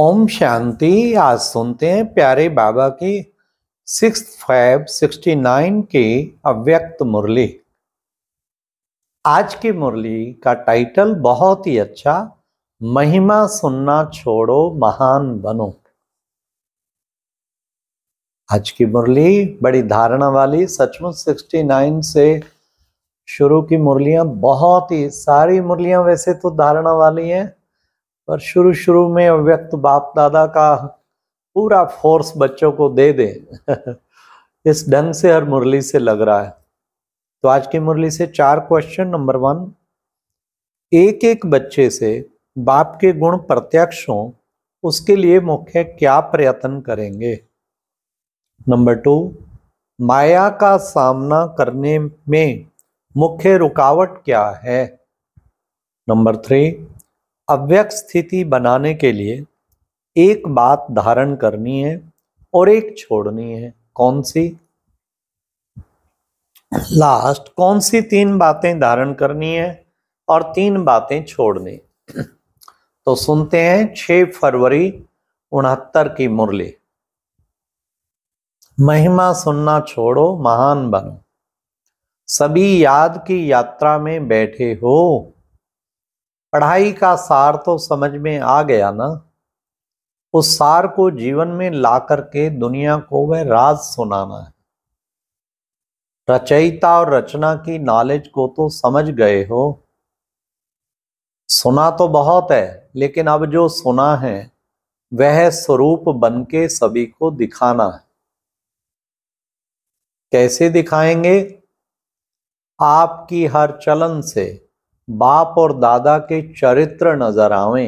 ओम शांति आज सुनते हैं प्यारे बाबा की सिक्स फाइव सिक्सटी नाइन के अव्यक्त मुरली आज की मुरली का टाइटल बहुत ही अच्छा महिमा सुनना छोड़ो महान बनो आज की मुरली बड़ी धारणा वाली सचमुच सिक्सटी नाइन से शुरू की मुरलियां बहुत ही सारी मुरलियां वैसे तो धारणा वाली हैं पर शुरू शुरू में व्यक्त बाप दादा का पूरा फोर्स बच्चों को दे दे इस ढंग से हर मुरली से लग रहा है तो आज की मुरली से चार क्वेश्चन नंबर वन एक एक बच्चे से बाप के गुण प्रत्यक्ष हों उसके लिए मुख्य क्या प्रयत्न करेंगे नंबर टू माया का सामना करने में मुख्य रुकावट क्या है नंबर थ्री अव्यक्त स्थिति बनाने के लिए एक बात धारण करनी है और एक छोड़नी है कौन सी लास्ट कौन सी तीन बातें धारण करनी है और तीन बातें छोड़नी तो सुनते हैं 6 फरवरी उनहत्तर की मुरली महिमा सुनना छोड़ो महान बनो सभी याद की यात्रा में बैठे हो पढ़ाई का सार तो समझ में आ गया ना उस सार को जीवन में ला करके दुनिया को वह राज सुनाना है रचयिता और रचना की नॉलेज को तो समझ गए हो सुना तो बहुत है लेकिन अब जो सुना है वह स्वरूप बन के सभी को दिखाना है कैसे दिखाएंगे आपकी हर चलन से बाप और दादा के चरित्र नजर आवे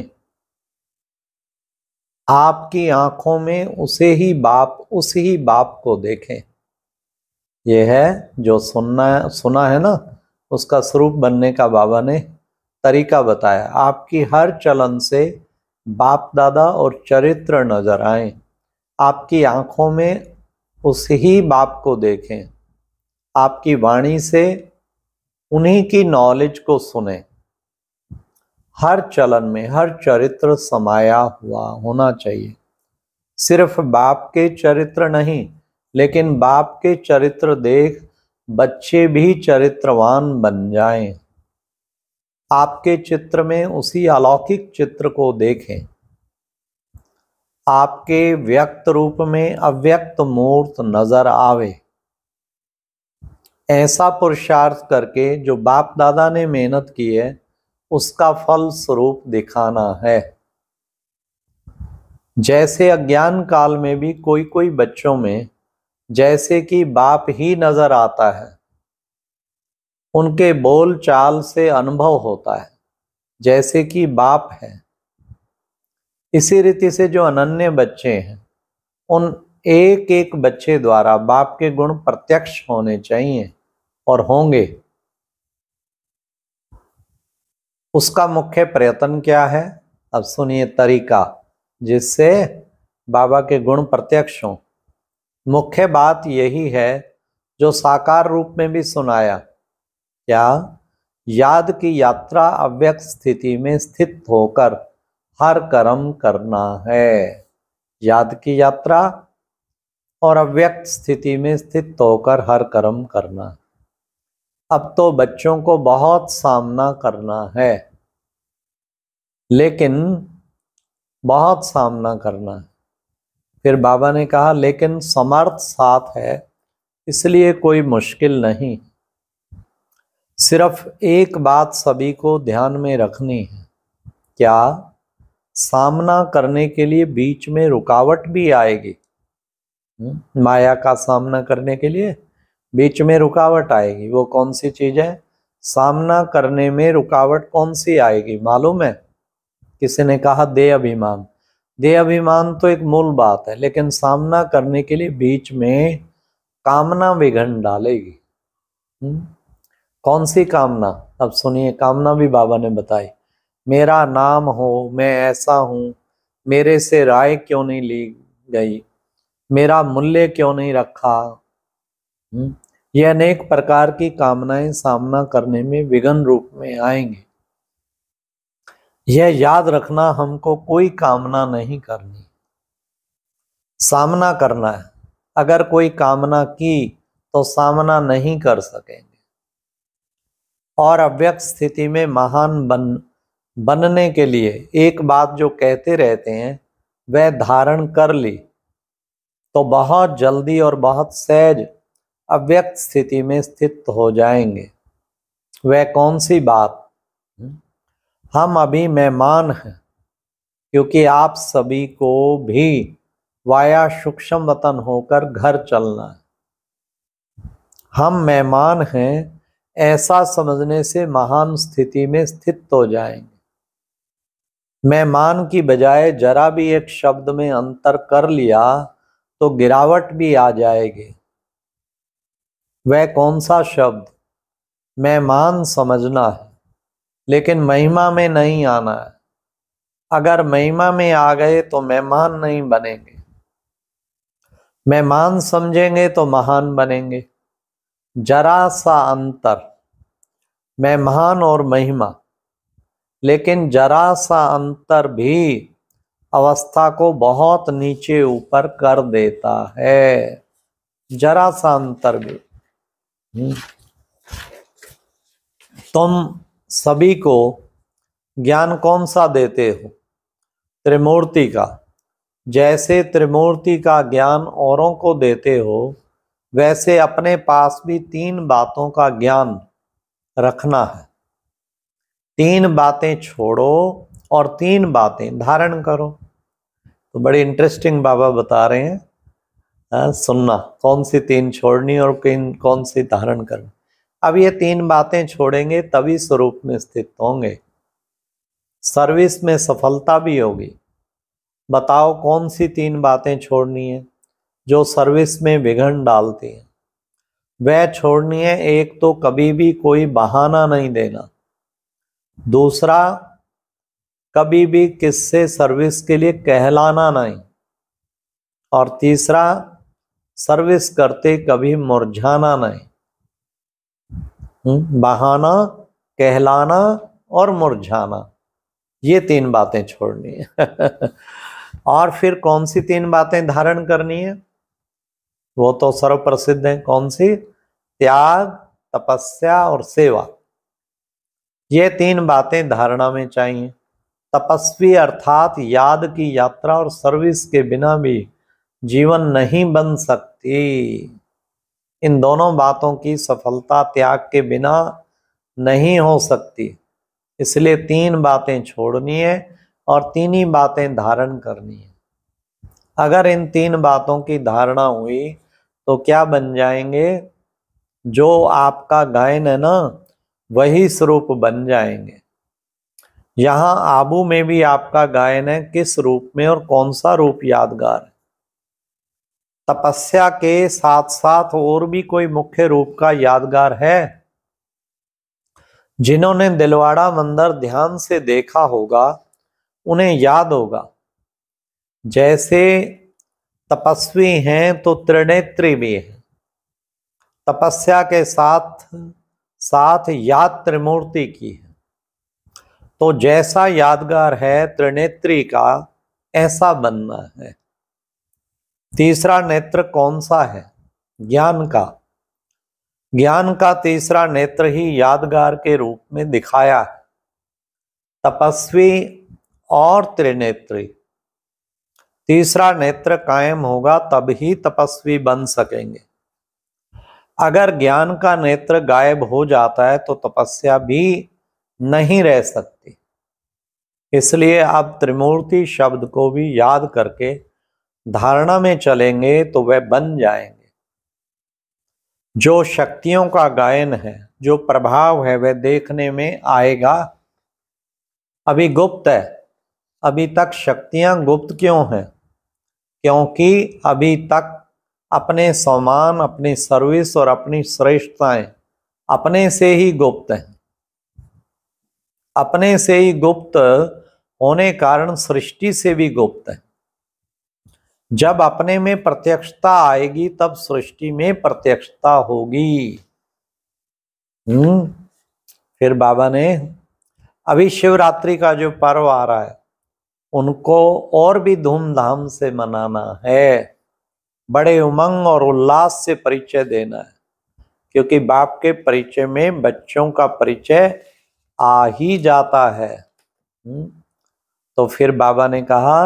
आपकी आंखों में उसे ही बाप उस ही बाप को देखें यह है जो सुनना सुना है ना उसका स्वरूप बनने का बाबा ने तरीका बताया आपकी हर चलन से बाप दादा और चरित्र नजर आए आपकी आंखों में उस ही बाप को देखें आपकी वाणी से उन्हीं की नॉलेज को सुने हर चलन में हर चरित्र समाया हुआ होना चाहिए सिर्फ बाप के चरित्र नहीं लेकिन बाप के चरित्र देख बच्चे भी चरित्रवान बन जाएं। आपके चित्र में उसी अलौकिक चित्र को देखें आपके व्यक्त रूप में अव्यक्त मूर्त नजर आवे ऐसा पुरुषार्थ करके जो बाप दादा ने मेहनत की है उसका फल स्वरूप दिखाना है जैसे अज्ञान काल में भी कोई कोई बच्चों में जैसे कि बाप ही नजर आता है उनके बोल चाल से अनुभव होता है जैसे कि बाप है इसी रीति से जो अनन्य बच्चे हैं उन एक एक बच्चे द्वारा बाप के गुण प्रत्यक्ष होने चाहिए और होंगे उसका मुख्य प्रयत्न क्या है अब सुनिए तरीका जिससे बाबा के गुण प्रत्यक्ष हों मुख्य बात यही है जो साकार रूप में भी सुनाया क्या याद की यात्रा अव्यक्त स्थिति में स्थित होकर हर कर्म करना है याद की यात्रा और अव्यक्त स्थिति में स्थित होकर हर कर्म करना है अब तो बच्चों को बहुत सामना करना है लेकिन बहुत सामना करना है फिर बाबा ने कहा लेकिन समर्थ साथ है इसलिए कोई मुश्किल नहीं सिर्फ एक बात सभी को ध्यान में रखनी है क्या सामना करने के लिए बीच में रुकावट भी आएगी हम्म, माया का सामना करने के लिए बीच में रुकावट आएगी वो कौन सी चीज है सामना करने में रुकावट कौन सी आएगी मालूम है किसी ने कहा दे अभिमान दे अभिमान तो एक मूल बात है लेकिन सामना करने के लिए बीच में कामना विघन डालेगी हुँ? हम्म? कौन सी कामना अब सुनिए कामना भी बाबा ने बताई मेरा नाम हो मैं ऐसा हूं मेरे से राय क्यों नहीं ली गई मेरा मूल्य क्यों नहीं रखा हम्म, ये अनेक प्रकार की कामनाएं सामना करने में विघन रूप में आएंगे यह याद रखना हमको कोई कामना नहीं करनी सामना करना है अगर कोई कामना की तो सामना नहीं कर सकेंगे और अव्यक्त स्थिति में महान बन बनने के लिए एक बात जो कहते रहते हैं वह धारण कर ली तो बहुत जल्दी और बहुत सहज अव्यक्त स्थिति में स्थित हो जाएंगे वह कौन सी बात हम्म। हम अभी मेहमान हैं क्योंकि आप सभी को भी वाया सूक्ष्म वतन होकर घर चलना है हम मेहमान हैं ऐसा समझने से महान स्थिति में स्थित हो जाएंगे मेहमान की बजाय जरा भी एक शब्द में अंतर कर लिया तो गिरावट भी आ जाएगी वह कौन सा शब्द मेहमान समझना है लेकिन महिमा में नहीं आना है अगर महिमा में आ गए तो मेहमान नहीं बनेंगे मेहमान समझेंगे तो महान बनेंगे जरा सा अंतर मेहमान और महिमा लेकिन जरा सा अंतर भी अवस्था को बहुत नीचे ऊपर कर देता है जरा सा अंतर भी तुम सभी को ज्ञान कौन सा देते हो त्रिमूर्ति का जैसे त्रिमूर्ति का ज्ञान औरों को देते हो वैसे अपने पास भी तीन बातों का ज्ञान रखना है तीन बातें छोड़ो और तीन बातें धारण करो तो बड़ी इंटरेस्टिंग बाबा बता रहे हैं हाँ, सुनना कौन सी तीन छोड़नी और किन कौन सी धारण करनी अब ये तीन बातें छोड़ेंगे तभी स्वरूप में स्थित होंगे सर्विस में सफलता भी होगी बताओ कौन सी तीन बातें छोड़नी है जो सर्विस में विघन डालती हैं वह छोड़नी है एक तो कभी भी कोई बहाना नहीं देना दूसरा कभी भी किससे सर्विस के लिए कहलाना नहीं और तीसरा सर्विस करते कभी मुरझाना नहीं हम्म, बहाना कहलाना और मुरझाना ये तीन बातें छोड़नी है और फिर कौन सी तीन बातें धारण करनी है वो तो सर्वप्रसिद्ध है कौन सी त्याग तपस्या और सेवा ये तीन बातें धारणा में चाहिए तपस्वी अर्थात याद की यात्रा और सर्विस के बिना भी जीवन नहीं बन सकता शक्ति इन दोनों बातों की सफलता त्याग के बिना नहीं हो सकती इसलिए तीन बातें छोड़नी है और तीन ही बातें धारण करनी है अगर इन तीन बातों की धारणा हुई तो क्या बन जाएंगे जो आपका गायन है ना वही स्वरूप बन जाएंगे यहाँ आबू में भी आपका गायन है किस रूप में और कौन सा रूप यादगार है तपस्या के साथ साथ और भी कोई मुख्य रूप का यादगार है जिन्होंने दिलवाड़ा मंदिर ध्यान से देखा होगा उन्हें याद होगा जैसे तपस्वी हैं तो त्रिनेत्री भी हैं तपस्या के साथ साथ याद त्रिमूर्ति की है तो जैसा यादगार है त्रिनेत्री का ऐसा बनना है तीसरा नेत्र कौन सा है ज्ञान का ज्ञान का तीसरा नेत्र ही यादगार के रूप में दिखाया है तपस्वी और त्रिनेत्री तीसरा नेत्र कायम होगा तब ही तपस्वी बन सकेंगे अगर ज्ञान का नेत्र गायब हो जाता है तो तपस्या भी नहीं रह सकती इसलिए आप त्रिमूर्ति शब्द को भी याद करके धारणा में चलेंगे तो वह बन जाएंगे जो शक्तियों का गायन है जो प्रभाव है वह देखने में आएगा अभी गुप्त है अभी तक शक्तियां गुप्त क्यों हैं क्योंकि अभी तक अपने सम्मान अपनी सर्विस और अपनी श्रेष्ठताएं अपने से ही गुप्त हैं अपने से ही गुप्त होने कारण सृष्टि से भी गुप्त है जब अपने में प्रत्यक्षता आएगी तब सृष्टि में प्रत्यक्षता होगी हम्म फिर बाबा ने अभी शिवरात्रि का जो पर्व आ रहा है उनको और भी धूमधाम से मनाना है बड़े उमंग और उल्लास से परिचय देना है क्योंकि बाप के परिचय में बच्चों का परिचय आ ही जाता है हम्म, तो फिर बाबा ने कहा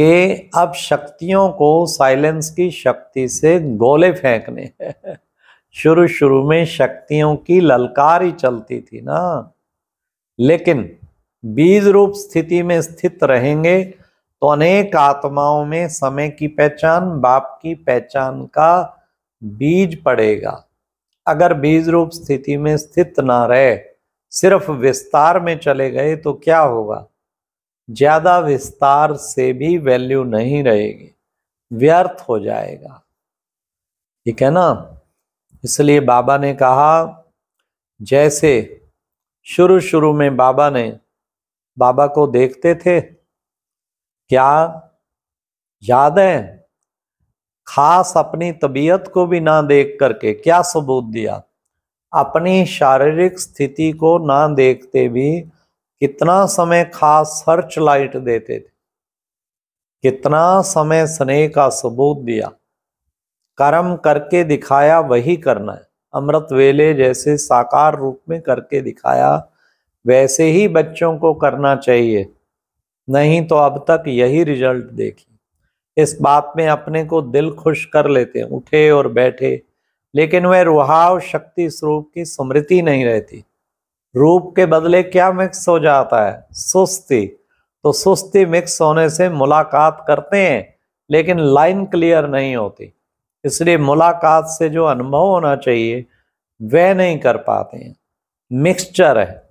कि अब शक्तियों को साइलेंस की शक्ति से गोले फेंकने हैं शुरू शुरू में शक्तियों की ललकार ही चलती थी ना लेकिन बीज रूप स्थिति में स्थित रहेंगे तो अनेक आत्माओं में समय की पहचान बाप की पहचान का बीज पड़ेगा अगर बीज रूप स्थिति में स्थित ना रहे सिर्फ विस्तार में चले गए तो क्या होगा ज़्यादा विस्तार से भी वैल्यू नहीं रहेगी व्यर्थ हो जाएगा ठीक है ना इसलिए बाबा ने कहा जैसे शुरू शुरू में बाबा ने बाबा को देखते थे क्या याद है खास अपनी तबीयत को भी ना देख करके क्या सबूत दिया अपनी शारीरिक स्थिति को ना देखते भी कितना समय खास सर्च लाइट देते थे कितना समय स्नेह का सबूत दिया कर्म करके दिखाया वही करना है अमृत वेले जैसे साकार रूप में करके दिखाया वैसे ही बच्चों को करना चाहिए नहीं तो अब तक यही रिजल्ट देखी इस बात में अपने को दिल खुश कर लेते उठे और बैठे लेकिन वह रुहाव शक्ति स्वरूप की स्मृति नहीं रहती रूप के बदले क्या मिक्स हो जाता है सुस्ती तो सुस्ती मिक्स होने से मुलाकात करते हैं लेकिन लाइन क्लियर नहीं होती इसलिए मुलाकात से जो अनुभव होना चाहिए वह नहीं कर पाते हैं मिक्सचर है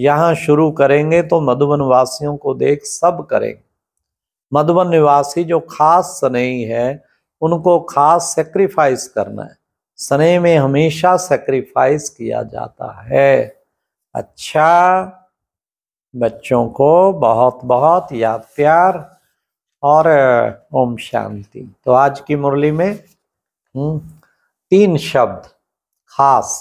यहाँ शुरू करेंगे तो मधुबन वासियों को देख सब करेंगे मधुबन निवासी जो खास स्नेही है उनको खास सेक्रीफाइस करना है स्नेह में हमेशा सेक्रीफाइस किया जाता है अच्छा बच्चों को बहुत बहुत याद प्यार और ओम शांति तो आज की मुरली में हम्म, तीन शब्द खास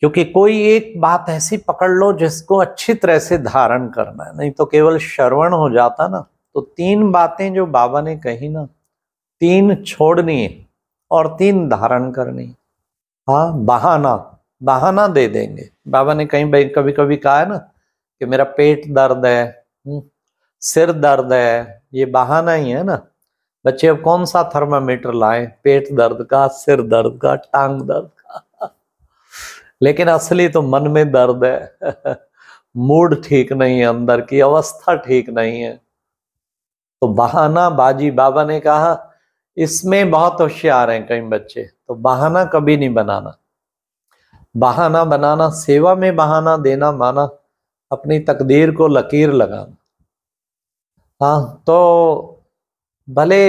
क्योंकि कोई एक बात ऐसी पकड़ लो जिसको अच्छी तरह से धारण करना है नहीं तो केवल श्रवण हो जाता ना तो तीन बातें जो बाबा ने कही ना तीन छोड़नी और तीन धारण करनी हाँ बहाना बहाना दे देंगे बाबा ने कहीं कभी कभी कहा है ना कि मेरा पेट दर्द है हम्म, सिर दर्द है ये बहाना ही है ना बच्चे अब कौन सा थर्मामीटर लाए पेट दर्द का सिर दर्द का टांग दर्द का लेकिन असली तो मन में दर्द है मूड ठीक नहीं है अंदर की अवस्था ठीक नहीं है तो बहाना बाजी बाबा ने कहा इसमें बहुत होशियार हैं कई बच्चे तो बहाना कभी नहीं बनाना बहाना बनाना सेवा में बहाना देना माना अपनी तकदीर को लकीर लगाना हाँ तो भले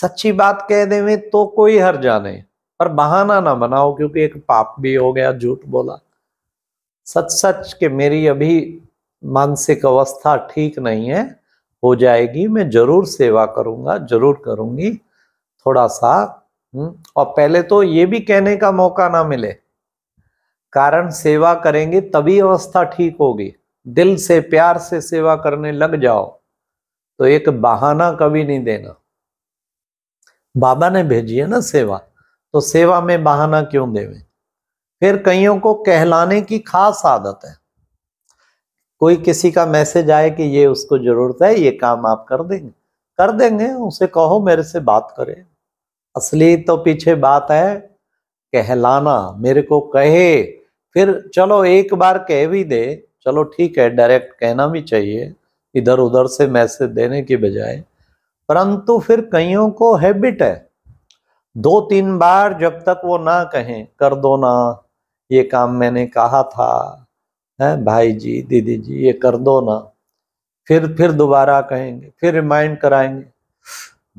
सच्ची बात कह दे में तो कोई हर जाने पर बहाना ना बनाओ क्योंकि एक पाप भी हो गया झूठ बोला सच सच के मेरी अभी मानसिक अवस्था ठीक नहीं है हो जाएगी मैं जरूर सेवा करूंगा जरूर करूंगी थोड़ा सा हम्म, और पहले तो ये भी कहने का मौका ना मिले कारण सेवा करेंगे तभी अवस्था ठीक होगी दिल से प्यार से सेवा करने लग जाओ तो एक बहाना कभी नहीं देना बाबा ने भेजी है ना सेवा तो सेवा में बहाना क्यों देवे फिर कईयों को कहलाने की खास आदत है कोई किसी का मैसेज आए कि ये उसको जरूरत है ये काम आप कर देंगे कर देंगे उसे कहो मेरे से बात करे असली तो पीछे बात है कहलाना मेरे को कहे फिर चलो एक बार कह भी दे चलो ठीक है डायरेक्ट कहना भी चाहिए इधर उधर से मैसेज देने की बजाय परंतु फिर कईयों को हैबिट है दो तीन बार जब तक वो ना कहें कर दो ना ये काम मैंने कहा था है भाई जी दीदी जी ये कर दो ना फिर फिर दोबारा कहेंगे फिर रिमाइंड कराएंगे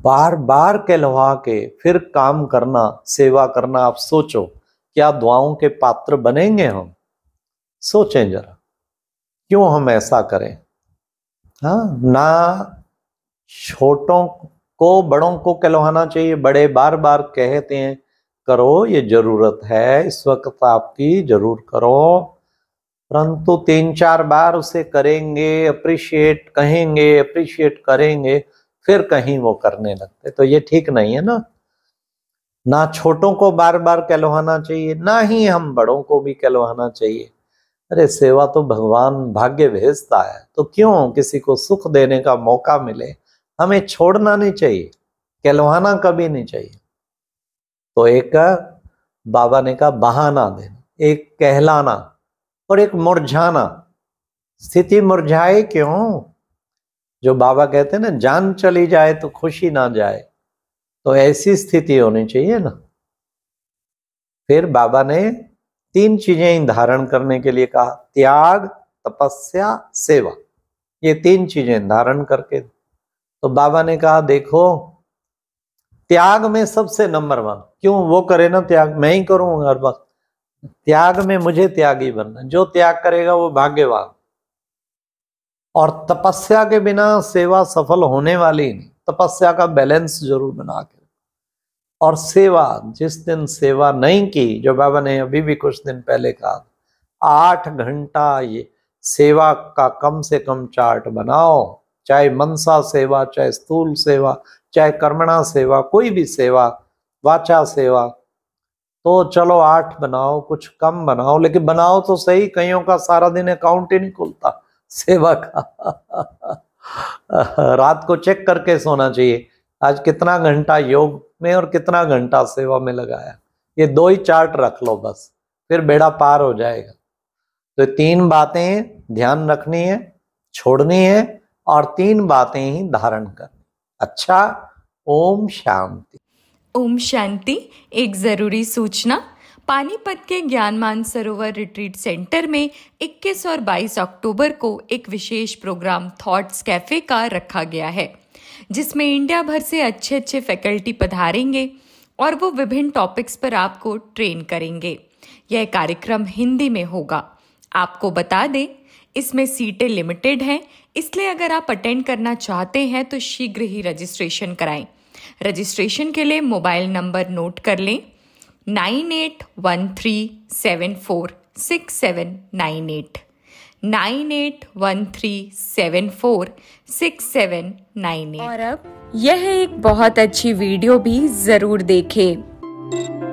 बार बार कहलवा के फिर काम करना सेवा करना आप सोचो क्या दुआओं के पात्र बनेंगे हम सोचें जरा क्यों हम ऐसा करें हाँ ना छोटों को बड़ों को कहलवाना चाहिए बड़े बार बार कहते हैं करो ये जरूरत है इस वक्त आपकी जरूर करो परंतु तीन चार बार उसे करेंगे अप्रिशिएट कहेंगे अप्रिशिएट करेंगे फिर कहीं वो करने लगते तो ये ठीक नहीं है ना ना छोटों को बार बार कहलवाना चाहिए ना ही हम बड़ों को भी कहलवाना चाहिए अरे सेवा तो भगवान भाग्य भेजता है तो क्यों किसी को सुख देने का मौका मिले हमें छोड़ना नहीं चाहिए कहलवाना कभी नहीं चाहिए तो एक बाबा ने कहा बहाना देना एक कहलाना और एक मुरझाना स्थिति मुरझाए क्यों जो बाबा कहते हैं ना जान चली जाए तो खुशी ना जाए तो ऐसी स्थिति होनी चाहिए ना फिर बाबा ने तीन चीजें ही धारण करने के लिए कहा त्याग तपस्या सेवा ये तीन चीजें धारण करके तो बाबा ने कहा देखो त्याग में सबसे नंबर वन क्यों वो करे ना त्याग मैं ही करूंगा हर वक्त त्याग में मुझे त्यागी बनना जो त्याग करेगा वो भाग्यवान और तपस्या के बिना सेवा सफल होने वाली नहीं तपस्या का बैलेंस जरूर बना के और सेवा जिस दिन सेवा नहीं की जो बाबा ने अभी भी कुछ दिन पहले कहा आठ घंटा ये सेवा का कम से कम चार्ट बनाओ चाहे मनसा सेवा चाहे स्थूल सेवा चाहे कर्मणा सेवा कोई भी सेवा वाचा सेवा तो चलो आठ बनाओ कुछ कम बनाओ लेकिन बनाओ तो सही कईयों का सारा दिन अकाउंट ही नहीं खुलता सेवा का रात को चेक करके सोना चाहिए आज कितना घंटा योग में और कितना घंटा सेवा में लगाया ये दो ही चार्ट रख लो बस फिर बेड़ा पार हो जाएगा तो तीन बातें ध्यान रखनी है छोड़नी है और तीन बातें ही धारण कर अच्छा ओम शांति ओम शांति एक ज़रूरी सूचना पानीपत के ज्ञान मान सरोवर रिट्रीट सेंटर में 21 और 22 अक्टूबर को एक विशेष प्रोग्राम थॉट्स कैफे का रखा गया है जिसमें इंडिया भर से अच्छे अच्छे फैकल्टी पधारेंगे और वो विभिन्न टॉपिक्स पर आपको ट्रेन करेंगे यह कार्यक्रम हिंदी में होगा आपको बता दें इसमें सीटें लिमिटेड हैं इसलिए अगर आप अटेंड करना चाहते हैं तो शीघ्र ही रजिस्ट्रेशन कराएं रजिस्ट्रेशन के लिए मोबाइल नंबर नोट कर लें nine eight one three seven four six seven nine eight nine eight one three seven four six seven nine eight और अब यह एक बहुत अच्छी वीडियो भी ज़रूर देखें